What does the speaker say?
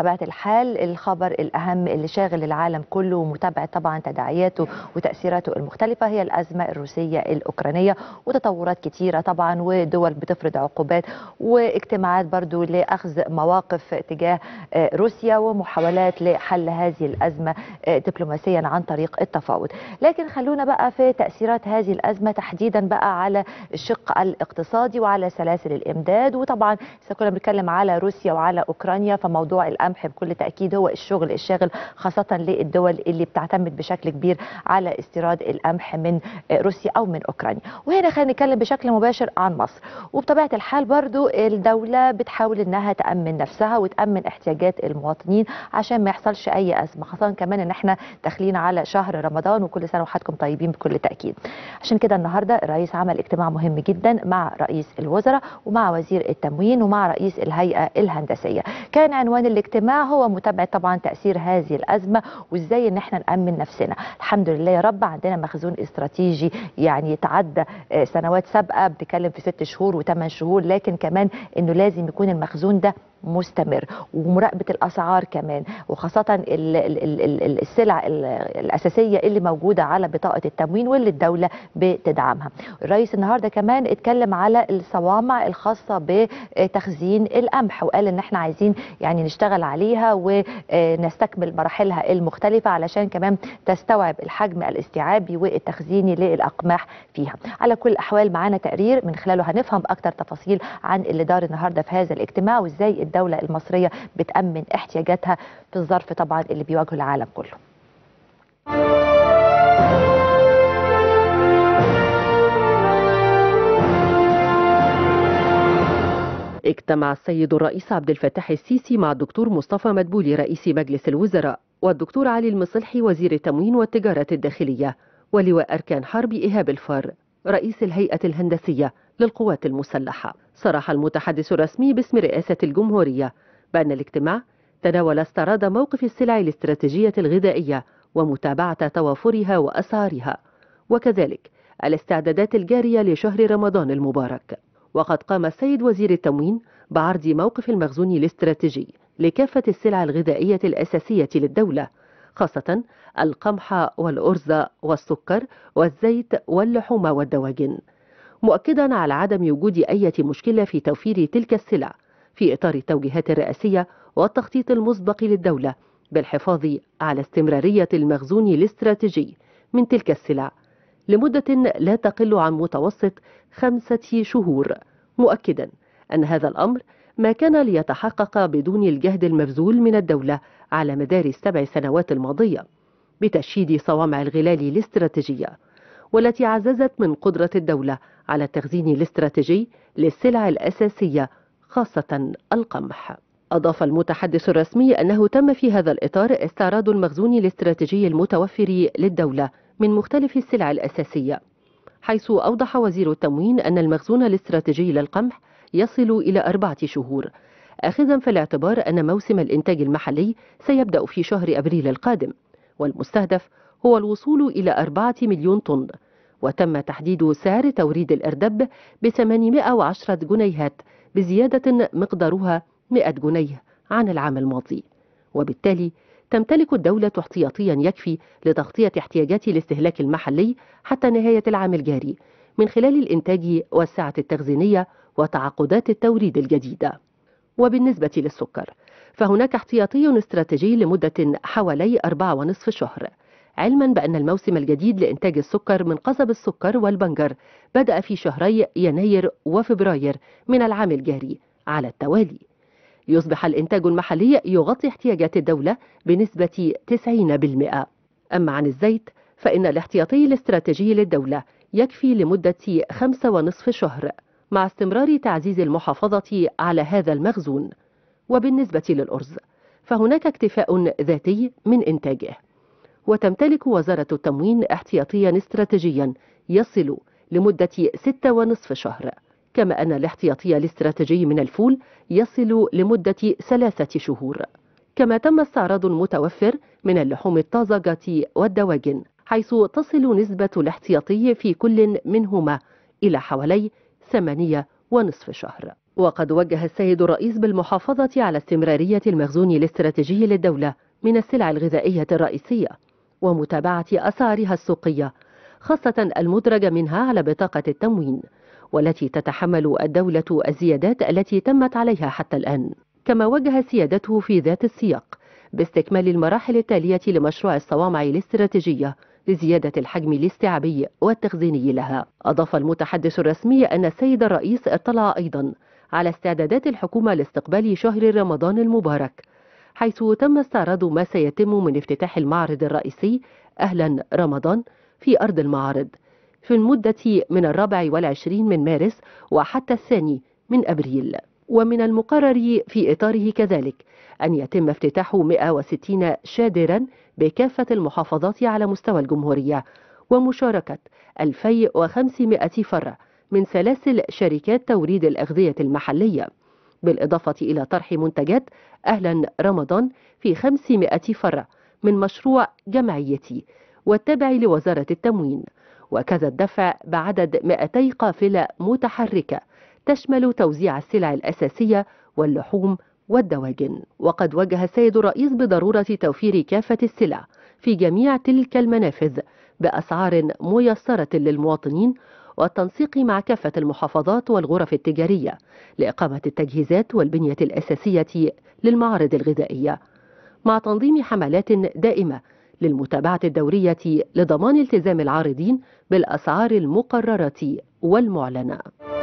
طبيعة الحال الخبر الأهم اللي شاغل العالم كله ومتابعة طبعا تداعياته وتأثيراته المختلفة هي الأزمة الروسية الأوكرانية وتطورات كتيرة طبعا ودول بتفرض عقوبات واجتماعات برضو لأخذ مواقف تجاه آه، روسيا ومحاولات لحل هذه الأزمة آه، دبلوماسيا عن طريق التفاوض لكن خلونا بقى في تأثيرات هذه الأزمة تحديدا بقى على الشق الاقتصادي وعلى سلاسل الإمداد وطبعا كنا بنتكلم على روسيا وعلى أوكرانيا فموضوع الأمن القمح بكل تاكيد هو الشغل الشاغل خاصه للدول اللي بتعتمد بشكل كبير على استيراد القمح من روسيا او من اوكرانيا وهنا خلينا نتكلم بشكل مباشر عن مصر وبطبيعه الحال برضو الدوله بتحاول انها تامن نفسها وتامن احتياجات المواطنين عشان ما يحصلش اي ازمه خاصه كمان ان احنا داخلين على شهر رمضان وكل سنه وحضراتكم طيبين بكل تاكيد عشان كده النهارده الرئيس عمل اجتماع مهم جدا مع رئيس الوزراء ومع وزير التموين ومع رئيس الهيئه الهندسيه كان عنوان الاجتماع الاجتماع هو متابعه طبعا تاثير هذه الازمه وازاي ان احنا نامن نفسنا الحمد لله يا رب عندنا مخزون استراتيجي يعني يتعدى آه، سنوات سابقه بتكلم في ست شهور وثمان شهور لكن كمان انه لازم يكون المخزون ده مستمر ومراقبه الاسعار كمان وخاصه السلع الاساسيه اللي موجوده على بطاقه التموين واللي الدوله بتدعمها. الرئيس النهارده كمان اتكلم على الصوامع الخاصه بتخزين القمح وقال ان احنا عايزين يعني نشتغل عليها ونستكمل مراحلها المختلفه علشان كمان تستوعب الحجم الاستيعابي والتخزيني للاقماح فيها. على كل الاحوال معانا تقرير من خلاله هنفهم اكثر تفاصيل عن اللي دار النهارده في هذا الاجتماع وازاي الدولة المصرية بتأمن احتياجاتها في الظرف طبعا اللي بيواجهه العالم كله اجتمع السيد الرئيس عبد الفتاح السيسي مع الدكتور مصطفى مدبولي رئيس مجلس الوزراء والدكتور علي المصلحي وزير التموين والتجارة الداخلية ولواء أركان حرب إيهاب الفار رئيس الهيئة الهندسية للقوات المسلحة صرح المتحدث الرسمي باسم رئاسة الجمهورية بأن الاجتماع تناول استعراض موقف السلع الاستراتيجية الغذائية ومتابعة توافرها وأسعارها وكذلك الاستعدادات الجارية لشهر رمضان المبارك وقد قام السيد وزير التموين بعرض موقف المخزون الاستراتيجي لكافة السلع الغذائية الأساسية للدولة خاصة القمح والأرز والسكر والزيت واللحوم والدواجن مؤكدا على عدم وجود أي مشكلة في توفير تلك السلع في إطار التوجيهات الرئاسية والتخطيط المسبق للدولة بالحفاظ على استمرارية المخزون الاستراتيجي من تلك السلع لمدة لا تقل عن متوسط خمسة شهور مؤكدا أن هذا الأمر ما كان ليتحقق بدون الجهد المبذول من الدولة على مدار السبع سنوات الماضية بتشييد صوامع الغلال الاستراتيجية والتي عززت من قدرة الدولة على التخزين الاستراتيجي للسلع الأساسية خاصة القمح أضاف المتحدث الرسمي أنه تم في هذا الإطار استعراض المخزون الاستراتيجي المتوفر للدولة من مختلف السلع الأساسية حيث أوضح وزير التموين أن المخزون الاستراتيجي للقمح يصل إلى أربعة شهور آخذا في الاعتبار أن موسم الإنتاج المحلي سيبدأ في شهر أبريل القادم والمستهدف هو الوصول إلى أربعة مليون طن وتم تحديد سعر توريد الأردب ب 810 جنيهات بزيادة مقدارها 100 جنيه عن العام الماضي وبالتالي تمتلك الدولة احتياطيا يكفي لتغطية احتياجات الاستهلاك المحلي حتى نهاية العام الجاري من خلال الإنتاج والسعة التخزينية وتعاقدات التوريد الجديدة وبالنسبة للسكر فهناك احتياطي استراتيجي لمدة حوالي أربعة ونصف شهر علما بأن الموسم الجديد لإنتاج السكر من قصب السكر والبنجر بدأ في شهري يناير وفبراير من العام الجاري على التوالي يصبح الإنتاج المحلي يغطي احتياجات الدولة بنسبة 90% أما عن الزيت فإن الاحتياطي الاستراتيجي للدولة يكفي لمدة خمسة ونصف شهر مع استمرار تعزيز المحافظة على هذا المخزون وبالنسبة للأرز فهناك اكتفاء ذاتي من إنتاجه وتمتلك وزارة التموين احتياطيا استراتيجيا يصل لمدة ستة ونصف شهر كما أن الاحتياطي الاستراتيجي من الفول يصل لمدة ثلاثة شهور كما تم استعراض المتوفر من اللحوم الطازجة والدواجن حيث تصل نسبة الاحتياطي في كل منهما إلى حوالي ثمانية ونصف شهر وقد وجه السيد الرئيس بالمحافظة على استمرارية المخزون الاستراتيجي للدولة من السلع الغذائية الرئيسية ومتابعة أسعارها السوقية خاصة المدرج منها على بطاقة التموين والتي تتحمل الدولة الزيادات التي تمت عليها حتى الآن كما وجه سيادته في ذات السياق باستكمال المراحل التالية لمشروع الصوامع الاستراتيجية لزيادة الحجم الاستيعابي والتخزيني لها أضاف المتحدث الرسمي أن السيد الرئيس اطلع أيضا على استعدادات الحكومة لاستقبال شهر رمضان المبارك حيث تم استعراض ما سيتم من افتتاح المعرض الرئيسي أهلا رمضان في أرض المعارض في المدة من الرابع والعشرين من مارس وحتى الثاني من أبريل ومن المقرر في إطاره كذلك أن يتم افتتاح 160 شادرا بكافة المحافظات على مستوى الجمهورية ومشاركة 2500 فرع من سلاسل شركات توريد الأغذية المحلية بالإضافة إلى طرح منتجات أهلا رمضان في 500 فرع من مشروع جمعيتي والتابع لوزارة التموين وكذا الدفع بعدد 200 قافلة متحركة تشمل توزيع السلع الأساسية واللحوم والدواجن وقد وجه السيد الرئيس بضرورة توفير كافة السلع في جميع تلك المنافذ بأسعار ميسرة للمواطنين والتنسيق مع كافة المحافظات والغرف التجارية لإقامة التجهيزات والبنية الأساسية للمعارض الغذائية مع تنظيم حملات دائمة للمتابعة الدورية لضمان التزام العارضين بالأسعار المقررة والمعلنة